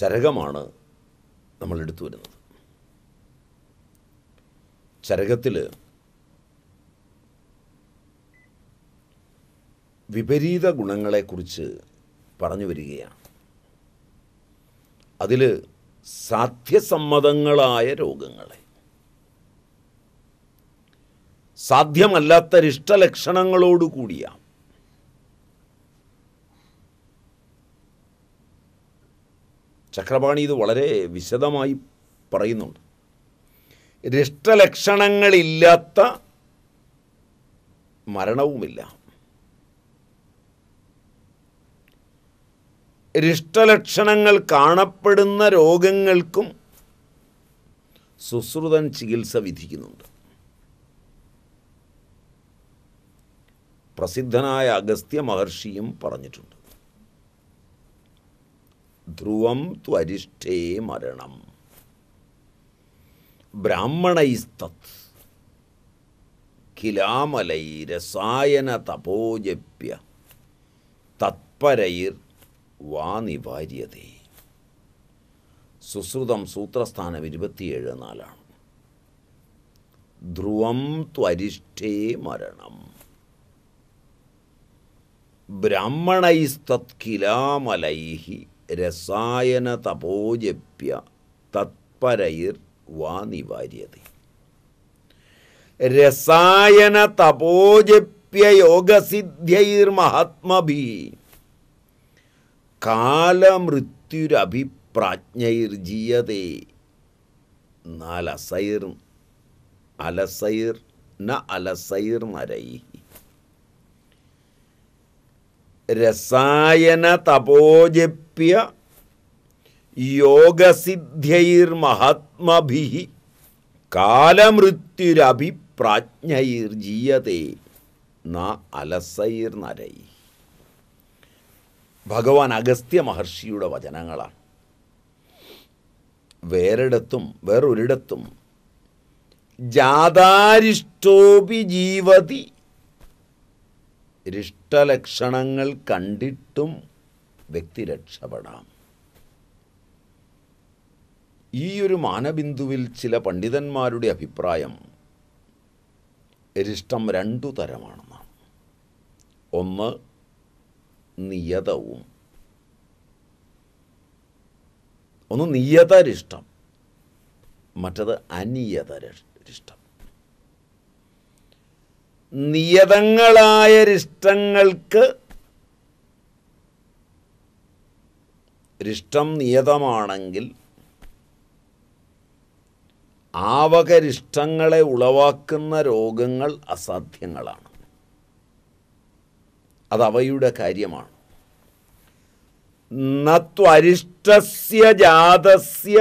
ചരകമാണ് നമ്മൾ എടുത്തു വരുന്നത് ചരകത്തിൽ വിപരീത ഗുണങ്ങളെക്കുറിച്ച് പറഞ്ഞു വരികയാണ് അതിൽ സാധ്യസമ്മതങ്ങളായ രോഗങ്ങളെ സാധ്യമല്ലാത്ത രിഷ്ടലക്ഷണങ്ങളോടുകൂടിയ ചക്രപാണി ഇത് വളരെ വിശദമായി പറയുന്നുണ്ട് രഷ്ടലക്ഷണങ്ങളില്ലാത്ത മരണവുമില്ല രിഷ്ടലക്ഷണങ്ങൾ കാണപ്പെടുന്ന രോഗങ്ങൾക്കും സുശ്രുതൻ ചികിത്സ വിധിക്കുന്നുണ്ട് പ്രസിദ്ധനായ അഗസ്ത്യ മഹർഷിയും പറഞ്ഞിട്ടുണ്ട് ധ്രുവം ത്വരിഷ്ഠേ മരണം ബ്രാഹ്മണൈസ്തത് കിലാമലൈ രസായന തപോജപ്യ തത്പരൈർ വാ നിവാര്യതേ സുശ്രുതം സൂത്രസ്ഥാനം ഇരുപത്തിയേഴ് നാലാണ് ധ്രുവം ത്വരിഷ്ഠേ മരണം ബ്രാഹ്മണൈസ്തത് കിലാമലൈ രസായന തപോജപ്യ തത്പരയിർ വാ നിവാര്യത രസായന തപോജപ്യ യോഗസിദ്ധ്യൈർ മഹാത്മഭി കാലമൃത്യുരഭിപ്രാജ്ഞൈർ ജീയതേ നാലസൈർ അലസൈർ ന അലസൈർ നരൈ രസായന തപോജപ്യ യോഗസിദ്ധ്യൈർ മഹാത്മഭി യോഗസിദ്ധ്യൈർമഹാത്മഭി കാലമൃത്യുരഭിപ്രാജ്ഞൈർജീയതേ ന അലസൈർ നരൈ ഭഗവാൻ അഗസ്ത്യ മഹർഷിയുടെ വചനങ്ങളാണ് വേറിടത്തും വേറൊരിടത്തും ജാതാരിഷ്ടോപി ജീവതി ഇഷ്ടലക്ഷണങ്ങൾ കണ്ടിട്ടും വ്യക്തി രക്ഷപ്പെടാം ഈ ഒരു മാനബിന്ദുവിൽ ചില പണ്ഡിതന്മാരുടെ അഭിപ്രായം രിഷ്ടം രണ്ടു തരമാണെന്നാണ് ഒന്ന് നിയതവും ഒന്ന് നിയതരിഷ്ടം മറ്റത് അനിയതരിഷ്ടം നിയതങ്ങളായ രിഷ്ടങ്ങൾക്ക് രിഷ്ടം നിയതമാണെങ്കിൽ ആവകരിഷ്ടങ്ങളെ ഉളവാക്കുന്ന രോഗങ്ങൾ അസാധ്യങ്ങളാണ് അത് അവയുടെ കാര്യമാണ് നത്വരിഷ്ടസ്യ ജാതസ്യ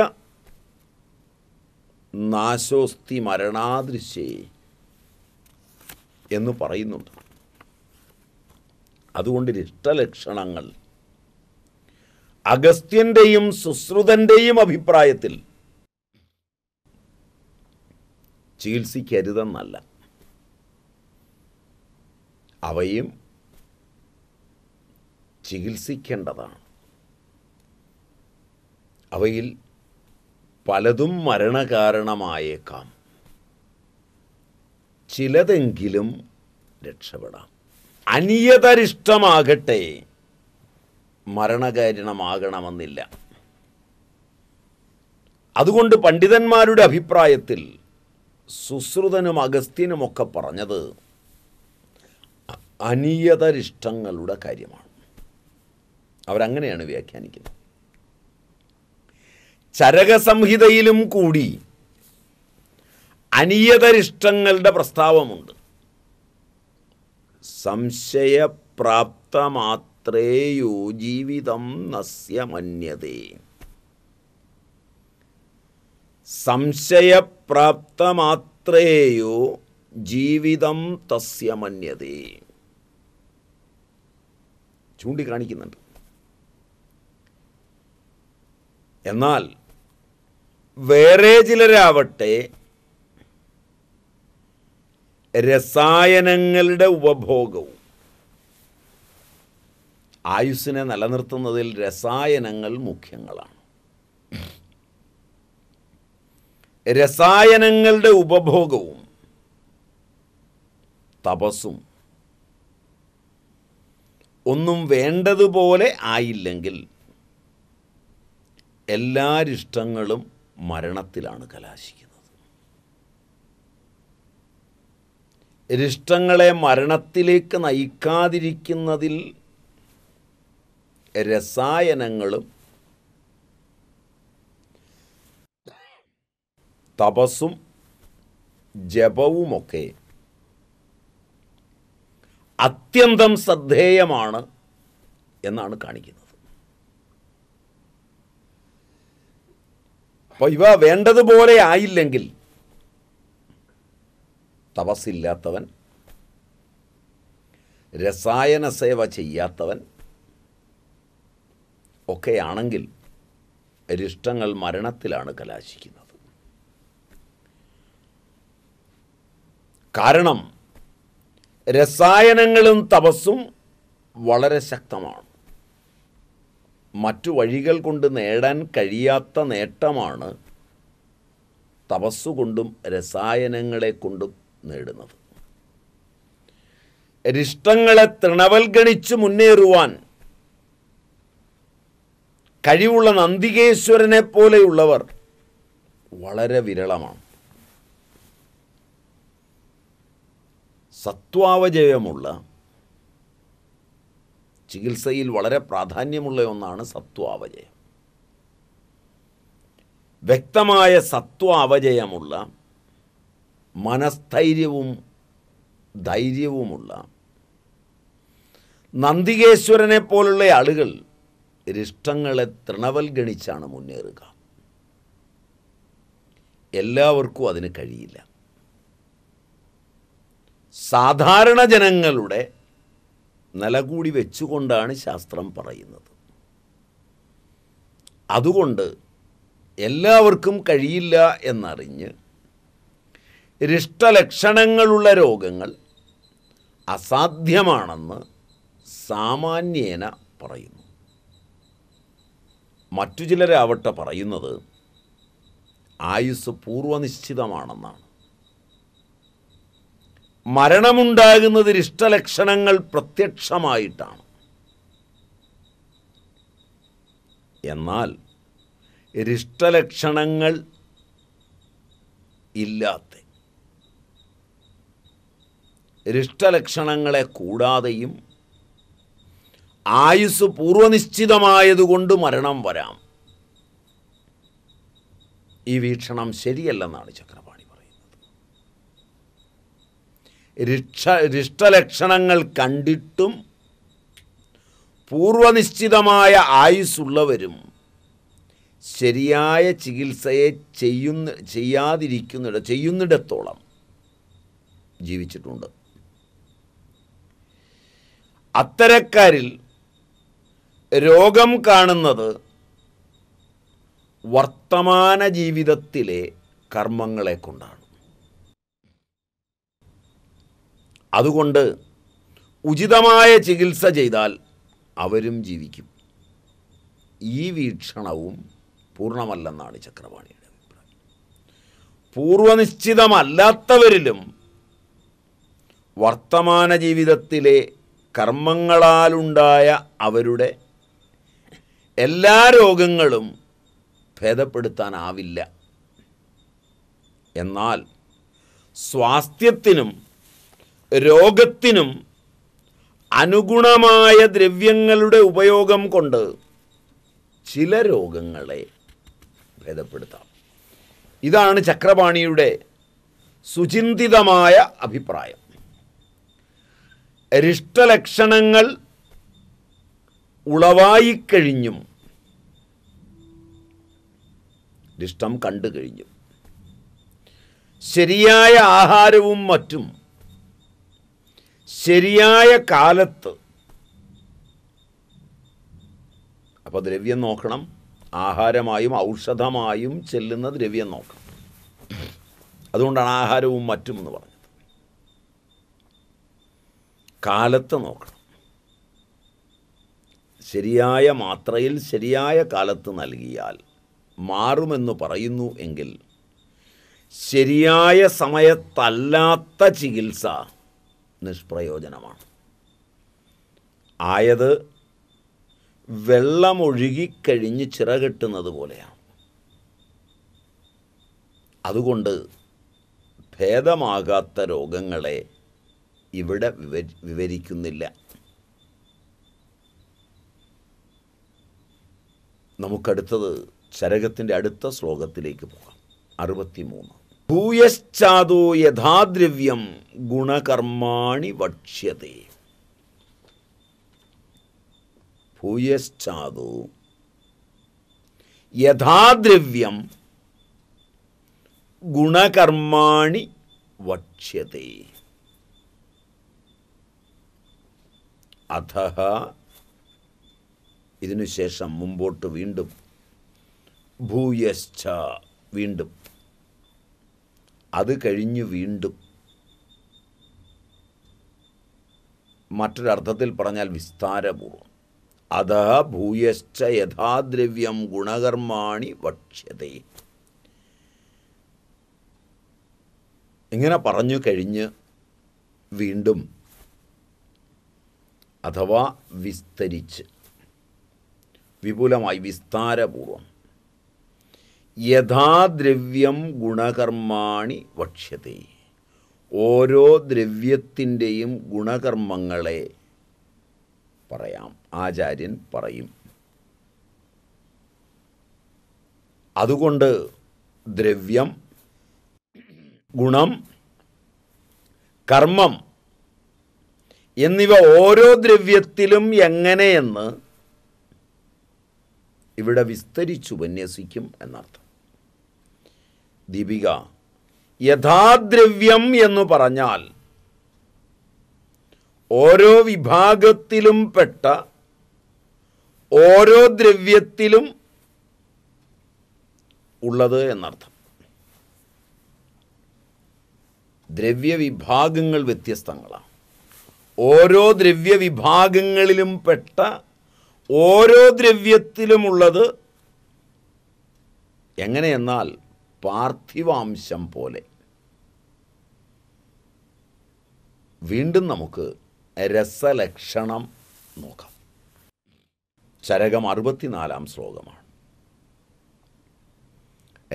നാശോസ്തി മരണാദൃശ്യേ എന്ന് പറയുന്നുണ്ട് അതുകൊണ്ട് ഇഷ്ടലക്ഷണങ്ങൾ അഗസ്ത്യൻ്റെയും സുശ്രുതൻ്റെയും അഭിപ്രായത്തിൽ ചികിത്സിക്കരുതെന്നല്ല അവയും ചികിത്സിക്കേണ്ടതാണ് അവയിൽ പലതും മരണകാരണമായേക്കാം ചിലതെങ്കിലും രക്ഷപ്പെടാം അനിയതരിഷ്ടമാകട്ടെ മരണകാരണമാകണമെന്നില്ല അതുകൊണ്ട് പണ്ഡിതന്മാരുടെ അഭിപ്രായത്തിൽ സുശ്രുതനും അഗസ്ത്യനുമൊക്കെ പറഞ്ഞത് അനിയതരിഷ്ടങ്ങളുടെ കാര്യമാണ് അവരങ്ങനെയാണ് വ്യാഖ്യാനിക്കുന്നത് ചരകസംഹിതയിലും കൂടി അനിയതരിഷ്ടങ്ങളുടെ പ്രസ്താവമുണ്ട് സംശയപ്രാപ്തമാത്രേയോ ജീവിതം നസ്യമന്യതേ സംശയപ്രാപ്തമാത്രേയോ ജീവിതം തസ്യമന്യതേ ചൂണ്ടിക്കാണിക്കുന്നുണ്ട് എന്നാൽ വേറെ ചിലരാവട്ടെ രസായനങ്ങളുടെ ഉപഭോഗവും ആയുസ്സിനെ നിലനിർത്തുന്നതിൽ രസായനങ്ങൾ മുഖ്യങ്ങളാണ് രസായനങ്ങളുടെ ഉപഭോഗവും തപസ്സും ഒന്നും വേണ്ടതുപോലെ ആയില്ലെങ്കിൽ എല്ലാരിഷ്ടങ്ങളും മരണത്തിലാണ് കലാശിക്കുന്നത് രിഷ്ടങ്ങളെ മരണത്തിലേക്ക് നയിക്കാതിരിക്കുന്നതിൽ രസായനങ്ങളും തപസ്സും ജപവുമൊക്കെ അത്യന്തം ശ്രദ്ധേയമാണ് എന്നാണ് കാണിക്കുന്നത് അപ്പോൾ ഇവ വേണ്ടതുപോലെ ആയില്ലെങ്കിൽ തപസ്സില്ലാത്തവൻ രസായന സേവ ചെയ്യാത്തവൻ ഒക്കെയാണെങ്കിൽ രിഷ്ടങ്ങൾ മരണത്തിലാണ് കലാശിക്കുന്നത് കാരണം രസായനങ്ങളും തപസ്സും വളരെ ശക്തമാണ് മറ്റു വഴികൾ കൊണ്ട് നേടാൻ കഴിയാത്ത നേട്ടമാണ് തപസ്സുകൊണ്ടും രസായനങ്ങളെ കൊണ്ടും നേടുന്നത് രിഷ്ടങ്ങളെ തൃണവൽഗണിച്ച് മുന്നേറുവാൻ കഴിവുള്ള നന്ദികേശ്വരനെ പോലെയുള്ളവർ വളരെ വിരളമാണ് സത്വാവജയമുള്ള ചികിത്സയിൽ വളരെ പ്രാധാന്യമുള്ള ഒന്നാണ് സത്വാവജയം വ്യക്തമായ സത്വാവജയമുള്ള മനസ്ഥൈര്യവും ധൈര്യവുമുള്ള നന്ദികേശ്വരനെ പോലുള്ള ആളുകൾ രിഷ്ടങ്ങളെ തൃണവൽഗണിച്ചാണ് ഗണിച്ചാണ് മുന്നേറുക എല്ലാവർക്കും അതിന് കഴിയില്ല സാധാരണ ജനങ്ങളുടെ നിലകൂടി വെച്ചുകൊണ്ടാണ് ശാസ്ത്രം പറയുന്നത് അതുകൊണ്ട് എല്ലാവർക്കും കഴിയില്ല എന്നറിഞ്ഞ് രിഷ്ടലക്ഷണങ്ങളുള്ള രോഗങ്ങൾ അസാധ്യമാണെന്ന് സാമാന്യേന പറയുന്നു മറ്റു ചിലരാവട്ടെ പറയുന്നത് ആയുസ് പൂർവ്വനിശ്ചിതമാണെന്നാണ് മരണമുണ്ടാകുന്നത് ഇഷ്ടലക്ഷണങ്ങൾ പ്രത്യക്ഷമായിട്ടാണ് എന്നാൽ ഇഷ്ടലക്ഷണങ്ങൾ ഇല്ലാത്ത രിഷ്ടലക്ഷണങ്ങളെ കൂടാതെയും ആയുസ് പൂർവ്വനിശ്ചിതമായതുകൊണ്ട് മരണം വരാം ഈ വീക്ഷണം ശരിയല്ലെന്നാണ് ചക്രപാണി പറയുന്നത് രിക്ഷ രിഷ്ടലക്ഷണങ്ങൾ കണ്ടിട്ടും പൂർവ്വനിശ്ചിതമായ ആയുസ്സുള്ളവരും ശരിയായ ചികിത്സയെ ചെയ്യുന്ന ചെയ്യാതിരിക്കുന്നിട ചെയ്യുന്നിടത്തോളം ജീവിച്ചിട്ടുണ്ട് അത്തരക്കാരിൽ രോഗം കാണുന്നത് വർത്തമാന ജീവിതത്തിലെ കർമ്മങ്ങളെ കൊണ്ടാണ് അതുകൊണ്ട് ഉചിതമായ ചികിത്സ ചെയ്താൽ അവരും ജീവിക്കും ഈ വീക്ഷണവും പൂർണ്ണമല്ലെന്നാണ് ചക്രവാണിയുടെ അഭിപ്രായം പൂർവനിശ്ചിതമല്ലാത്തവരിലും വർത്തമാന ജീവിതത്തിലെ കർമ്മങ്ങളാലുണ്ടായ അവരുടെ എല്ലാ രോഗങ്ങളും ഭേദപ്പെടുത്താനാവില്ല എന്നാൽ സ്വാസ്ഥ്യത്തിനും രോഗത്തിനും അനുഗുണമായ ദ്രവ്യങ്ങളുടെ ഉപയോഗം കൊണ്ട് ചില രോഗങ്ങളെ ഭേദപ്പെടുത്താം ഇതാണ് ചക്രപാണിയുടെ സുചിന്തിതമായ അഭിപ്രായം രിഷ്ടലക്ഷണങ്ങൾ ഉളവായിക്കഴിഞ്ഞും രിഷ്ടം കണ്ടു കഴിഞ്ഞു ശരിയായ ആഹാരവും മറ്റും ശരിയായ കാലത്ത് അപ്പൊ ദ്രവ്യം നോക്കണം ആഹാരമായും ഔഷധമായും ചെല്ലുന്ന ദ്രവ്യം നോക്കണം അതുകൊണ്ടാണ് ആഹാരവും മറ്റും എന്ന് പറഞ്ഞത് കാലത്ത് നോക്കണം ശരിയായ മാത്രയിൽ ശരിയായ കാലത്ത് നൽകിയാൽ മാറുമെന്ന് പറയുന്നു എങ്കിൽ ശരിയായ സമയത്തല്ലാത്ത ചികിത്സ നിഷ്പ്രയോജനമാണ് ആയത് വെള്ളമൊഴുകിക്കഴിഞ്ഞ് ചിറകെട്ടുന്നത് പോലെയാണ് അതുകൊണ്ട് ഭേദമാകാത്ത രോഗങ്ങളെ ഇവിടെ വിവരിക്കുന്നില്ല നമുക്കടുത്തത് ചരകത്തിൻ്റെ അടുത്ത ശ്ലോകത്തിലേക്ക് പോകാം അറുപത്തി മൂന്ന് ഭൂയശ്ചാതോ യഥാദ്രവ്യം ഗുണകർമാണി വക്ഷ്യതേ ഭൂയശ്ചാതോ യഥാദ്രവ്യം ഗുണകർമാണി വക്ഷ്യതേ അധഹ ഇതിനുശേഷം മുമ്പോട്ട് വീണ്ടും ഭൂയശ്ച വീണ്ടും അത് കഴിഞ്ഞു വീണ്ടും മറ്റൊരർത്ഥത്തിൽ പറഞ്ഞാൽ വിസ്താരപൂർവം അധ ഭൂയശ്ച യഥാദ്രവ്യം ഗുണകർമാണി വക്ഷ്യത ഇങ്ങനെ പറഞ്ഞു കഴിഞ്ഞ് വീണ്ടും അഥവാ വിസ്തരിച്ച് വിപുലമായി വിസ്താരപൂർവം യഥാദ്രവ്യം ഗുണകർമാണി ഭക്ഷ്യത്തെ ഓരോ ദ്രവ്യത്തിൻ്റെയും ഗുണകർമ്മങ്ങളെ പറയാം ആചാര്യൻ പറയും അതുകൊണ്ട് ദ്രവ്യം ഗുണം കർമ്മം എന്നിവ ഓരോ ദ്രവ്യത്തിലും എങ്ങനെയെന്ന് ഇവിടെ വിസ്തരിച്ച് ഉപന്യസിക്കും എന്നർത്ഥം ദീപിക യഥാദ്രവ്യം എന്ന് പറഞ്ഞാൽ ഓരോ വിഭാഗത്തിലും പെട്ട ഓരോ ദ്രവ്യത്തിലും ഉള്ളത് എന്നർത്ഥം ദ്രവ്യവിഭാഗങ്ങൾ വ്യത്യസ്തങ്ങളാണ് ഓരോ ദ്രവ്യ വിഭാഗങ്ങളിലും പെട്ട ഓരോ ദ്രവ്യത്തിലുമുള്ളത് എങ്ങനെയെന്നാൽ പാർത്ഥിവാംശം പോലെ വീണ്ടും നമുക്ക് രസലക്ഷണം നോക്കാം ചരകം അറുപത്തിനാലാം ശ്ലോകമാണ്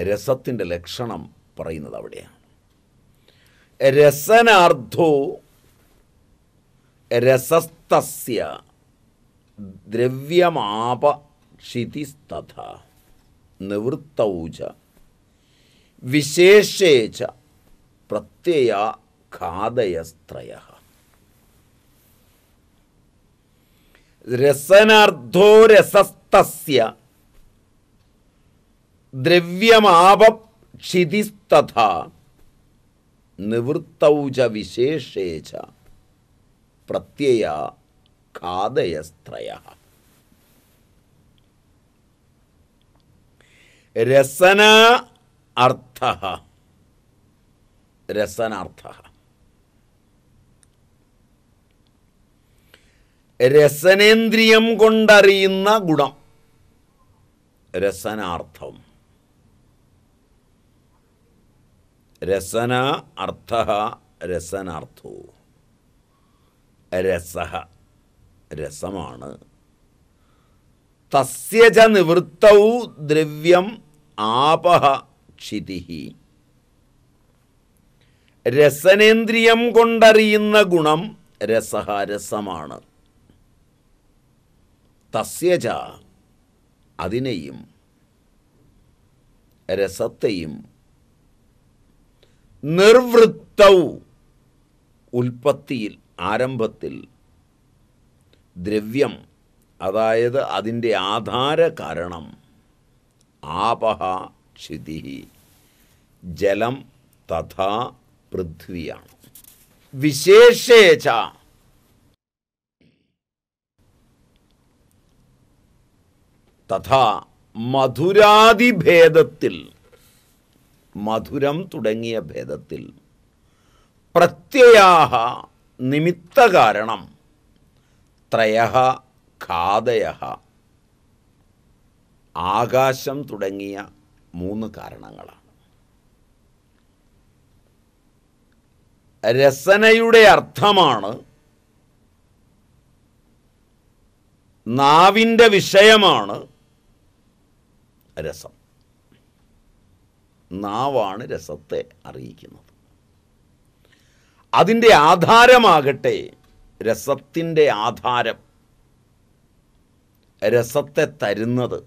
രസത്തിൻ്റെ ലക്ഷണം പറയുന്നത് അവിടെയാണ് രസനാർത്ഥോ രസസ്തസ്യ ദ്രവ്യമാപ ക്ഷിതിസ്തഥ നിവൃത്തൗ ച വിശേഷേ ച പ്രത്യയ ഖാദയസ്ത്രയ രസനാർദ്ധോ രസസ്തസ്യ ദ്രവ്യമാപക്ഷിതിസ്തഥ നിവൃത്തൗ ച വിശേഷേ ച പ്രത്യയ കാതയസ്ത്രയ രസന അർത്ഥ രസനാർത്ഥ രസനേന്ദ്രിയം കൊണ്ടറിയുന്ന ഗുണം രസനാർത്ഥം രസന അർത്ഥ രസനാർത്ഥവും രസഹ രസമാണ് തസ്യജ നിവൃത്തൗ ദ്രവ്യം ആപഹ ക്ഷിതിഹി രസനേന്ദ്രിയം കൊണ്ടറിയുന്ന ഗുണം രസഹ രസമാണ് തസ്യജ അതിനെയും രസത്തെയും നിർവൃത്തൗ ഉൽപ്പത്തിയിൽ ആരംഭത്തിൽ ദ്രവ്യം അതായത് അതിൻ്റെ ആധാര കാരണം ആപഹ ക്ഷിതി ജലം തഥാ പൃഥ്വിയാണ് വിശേഷേച്ച തഥാ മധുരാതിഭേദത്തിൽ മധുരം തുടങ്ങിയ ഭേദത്തിൽ പ്രത്യയാഹ നിമിത്തകാരണം ത്രയ ഖാദയ ആകാശം തുടങ്ങിയ മൂന്ന് കാരണങ്ങളാണ് രസനയുടെ അർത്ഥമാണ് നാവിൻ്റെ വിഷയമാണ് രസം നാവാണ് രസത്തെ അറിയിക്കുന്നത് അതിൻ്റെ ആധാരമാകട്ടെ രസത്തിൻ്റെ ആധാരം രസത്തെ തരുന്നത്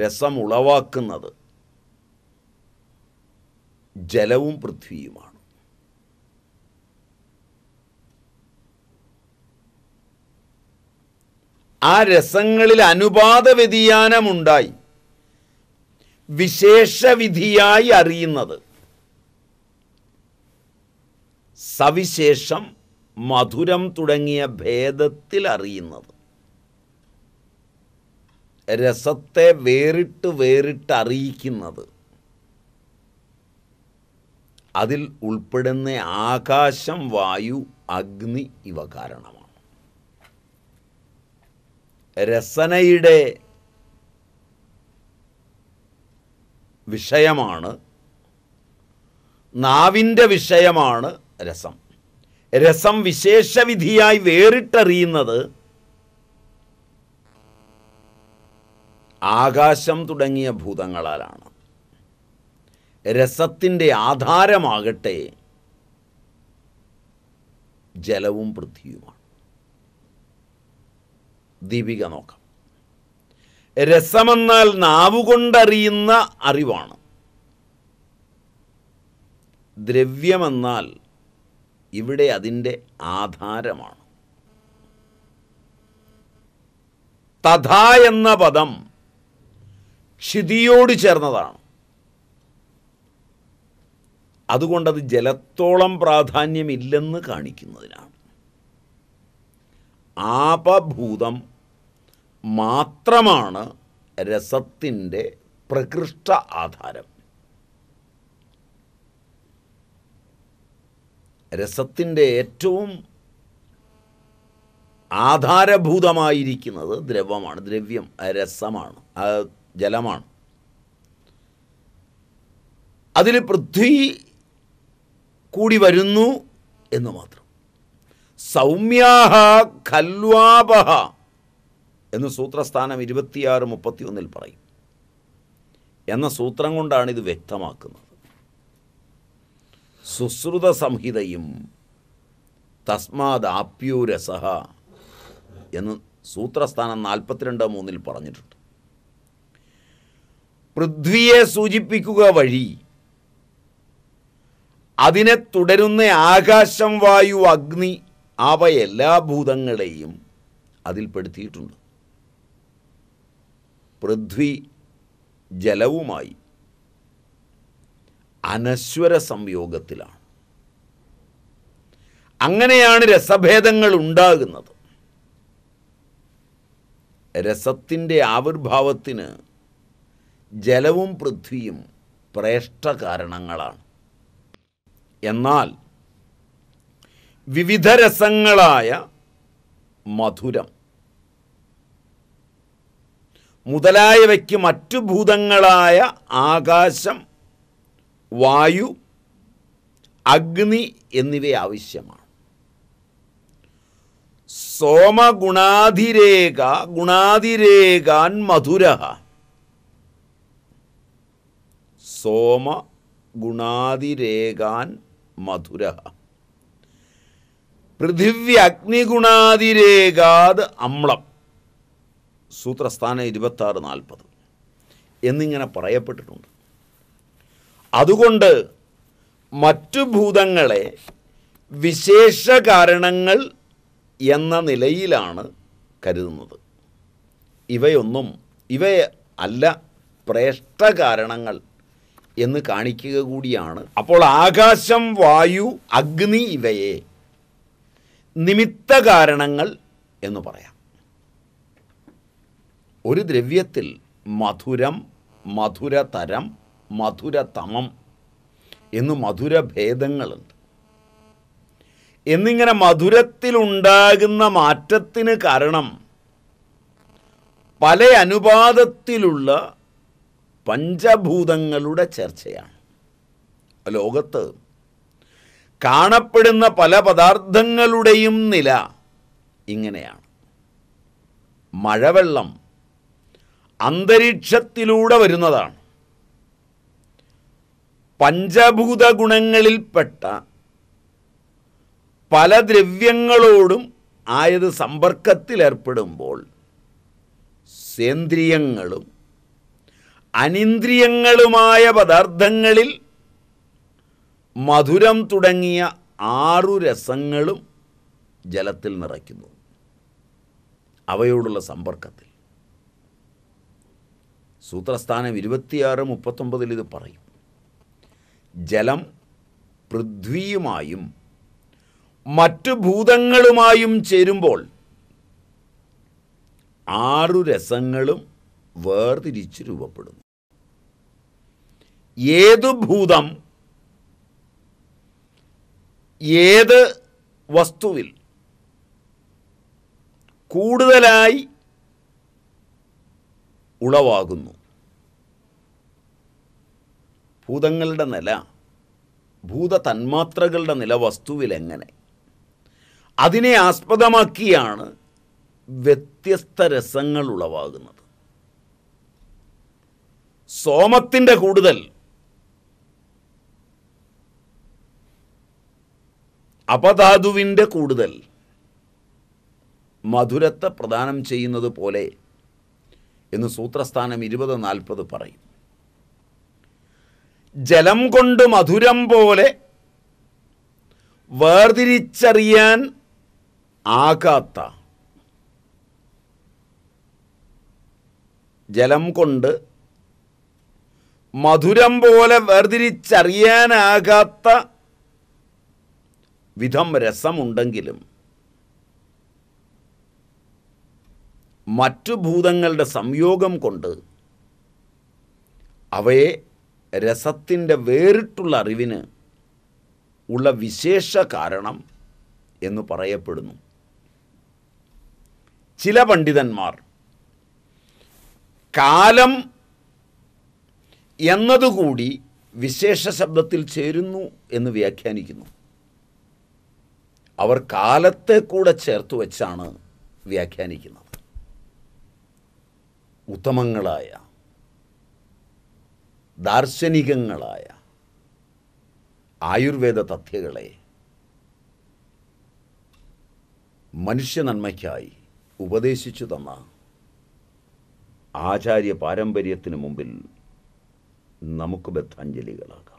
രസം ഉളവാക്കുന്നത് ജലവും പൃഥ്വിയുമാണ് ആ രസങ്ങളിൽ അനുപാത വ്യതിയാനമുണ്ടായി വിശേഷവിധിയായി അറിയുന്നത് സവിശേഷം മധുരം തുടങ്ങിയ ഭേദത്തിൽ അറിയുന്നത് രസത്തെ വേറിട്ട് വേറിട്ട് അറിയിക്കുന്നത് അതിൽ ഉൾപ്പെടുന്ന ആകാശം വായു അഗ്നി ഇവ കാരണമാണ് രസനയുടെ വിഷയമാണ് നാവിൻ്റെ വിഷയമാണ് രസം രസം വിശേഷവിധിയായി വേറിട്ടറിയുന്നത് ആകാശം തുടങ്ങിയ ഭൂതങ്ങളാലാണ് രസത്തിൻ്റെ ആധാരമാകട്ടെ ജലവും പൃഥ്വിയുമാണ് ദീപിക നോക്കാം രസമെന്നാൽ നാവുകൊണ്ടറിയുന്ന അറിവാണ് ദ്രവ്യമെന്നാൽ ഇവിടെ അതിൻ്റെ ആധാരമാണ് തഥാ എന്ന പദം ക്ഷിതിയോട് ചേർന്നതാണ് അതുകൊണ്ടത് ജലത്തോളം പ്രാധാന്യമില്ലെന്ന് കാണിക്കുന്നതിനാണ് ആപഭൂതം മാത്രമാണ് രസത്തിൻ്റെ പ്രകൃഷ്ട ആധാരം രസത്തിൻ്റെ ഏറ്റവും ആധാരഭൂതമായിരിക്കുന്നത് ദ്രവമാണ് ദ്രവ്യം രസമാണ് ജലമാണ് അതിൽ പൃഥ്വി കൂടി വരുന്നു എന്ന് മാത്രം സൗമ്യാഹ ഖൽവാപഹ എന്ന് സൂത്രസ്ഥാനം ഇരുപത്തിയാറ് ഒന്നിൽ പറയും എന്ന സൂത്രം കൊണ്ടാണ് ഇത് വ്യക്തമാക്കുന്നത് സുശ്രുത സംഹിതയും തസ്മാദാപ്യൂരസഹ എന്ന് സൂത്രസ്ഥാനം നാൽപ്പത്തിരണ്ട് മൂന്നിൽ പറഞ്ഞിട്ടുണ്ട് പൃഥ്വിയെ സൂചിപ്പിക്കുക വഴി അതിനെ തുടരുന്ന ആകാശം വായു അഗ്നി അവ എല്ലാ ഭൂതങ്ങളെയും അതിൽപ്പെടുത്തിയിട്ടുണ്ട് പൃഥ്വി ജലവുമായി അനശ്വര സംയോഗത്തിലാണ് അങ്ങനെയാണ് രസഭേദങ്ങൾ ഉണ്ടാകുന്നത് രസത്തിൻ്റെ ആവിർഭാവത്തിന് ജലവും പൃഥ്വിയും പ്രേഷ്ട കാരണങ്ങളാണ് എന്നാൽ വിവിധ രസങ്ങളായ മധുരം മുതലായവയ്ക്ക് മറ്റു ഭൂതങ്ങളായ ആകാശം വായു അഗ്നി എന്നിവ ആവശ്യമാണ് സോമഗുണാതിരേക ഗുണാതിരേകാൻ മധുര സോമ ഗുണാതിരേകാൻ മധുര പൃഥിവ്യ അഗ്നിഗുണാതിരേകാത് അമ്ലം സൂത്രസ്ഥാനം ഇരുപത്താറ് നാൽപ്പത് എന്നിങ്ങനെ പറയപ്പെട്ടിട്ടുണ്ട് അതുകൊണ്ട് മറ്റു ഭൂതങ്ങളെ വിശേഷ കാരണങ്ങൾ എന്ന നിലയിലാണ് കരുതുന്നത് ഇവയൊന്നും ഇവ അല്ല പ്രേഷ്ട കാരണങ്ങൾ എന്ന് കാണിക്കുക കൂടിയാണ് അപ്പോൾ ആകാശം വായു അഗ്നി ഇവയെ നിമിത്ത കാരണങ്ങൾ എന്ന് പറയാം ഒരു ദ്രവ്യത്തിൽ മധുരം മധുരതരം മധുരതമം എന്ന് മധുരഭേദങ്ങളുണ്ട് എന്നിങ്ങനെ മധുരത്തിലുണ്ടാകുന്ന മാറ്റത്തിന് കാരണം പല അനുപാതത്തിലുള്ള പഞ്ചഭൂതങ്ങളുടെ ചർച്ചയാണ് ലോകത്ത് കാണപ്പെടുന്ന പല പദാർത്ഥങ്ങളുടെയും നില ഇങ്ങനെയാണ് മഴവെള്ളം അന്തരീക്ഷത്തിലൂടെ വരുന്നതാണ് പഞ്ചഭൂത ഗുണങ്ങളിൽപ്പെട്ട പല ദ്രവ്യങ്ങളോടും ആയത് സമ്പർക്കത്തിലേർപ്പെടുമ്പോൾ സേന്ദ്രിയങ്ങളും അനീന്ദ്രിയങ്ങളുമായ പദാർത്ഥങ്ങളിൽ മധുരം തുടങ്ങിയ ആറു രസങ്ങളും ജലത്തിൽ നിറയ്ക്കുന്നു അവയോടുള്ള സമ്പർക്കത്തിൽ സൂത്രസ്ഥാനം ഇരുപത്തിയാറ് മുപ്പത്തൊമ്പതിൽ ഇത് പറയും ജലം പൃഥ്വിയുമായും മറ്റു ഭൂതങ്ങളുമായും ചേരുമ്പോൾ ആറു രസങ്ങളും വേർതിരിച്ച് രൂപപ്പെടുന്നു ഏതു ഭൂതം ഏത് വസ്തുവിൽ കൂടുതലായി ഉളവാകുന്നു ഭൂതങ്ങളുടെ നില ഭൂത തന്മാത്രകളുടെ നില വസ്തുവിലെങ്ങനെ അതിനെ ആസ്പദമാക്കിയാണ് വ്യത്യസ്ത രസങ്ങൾ ഉളവാകുന്നത് സോമത്തിൻ്റെ കൂടുതൽ അപധാതുവിൻ്റെ കൂടുതൽ മധുരത്തെ പ്രദാനം ചെയ്യുന്നത് പോലെ എന്ന് സൂത്രസ്ഥാനം ഇരുപത് നാൽപ്പത് പറയും ജലം കൊണ്ട് മധുരം പോലെ വേർതിരിച്ചറിയാൻ ആകാത്ത ജലം കൊണ്ട് മധുരം പോലെ വേർതിരിച്ചറിയാനാകാത്ത വിധം രസമുണ്ടെങ്കിലും മറ്റു ഭൂതങ്ങളുടെ സംയോഗം കൊണ്ട് അവയെ രസത്തിൻ്റെ വേറിട്ടുള്ള അറിവിന് ഉള്ള വിശേഷ കാരണം എന്ന് പറയപ്പെടുന്നു ചില പണ്ഡിതന്മാർ കാലം എന്നതുകൂടി വിശേഷ ശബ്ദത്തിൽ ചേരുന്നു എന്ന് വ്യാഖ്യാനിക്കുന്നു അവർ കാലത്തെ കൂടെ ചേർത്ത് വെച്ചാണ് വ്യാഖ്യാനിക്കുന്നത് ഉത്തമങ്ങളായ ദാർശനികങ്ങളായ ആയുർവേദ തഥ്യകളെ മനുഷ്യ നന്മയ്ക്കായി ഉപദേശിച്ചു തന്ന ആചാര്യ പാരമ്പര്യത്തിന് മുമ്പിൽ നമുക്ക് ബദ്ധാഞ്ജലികളാകാം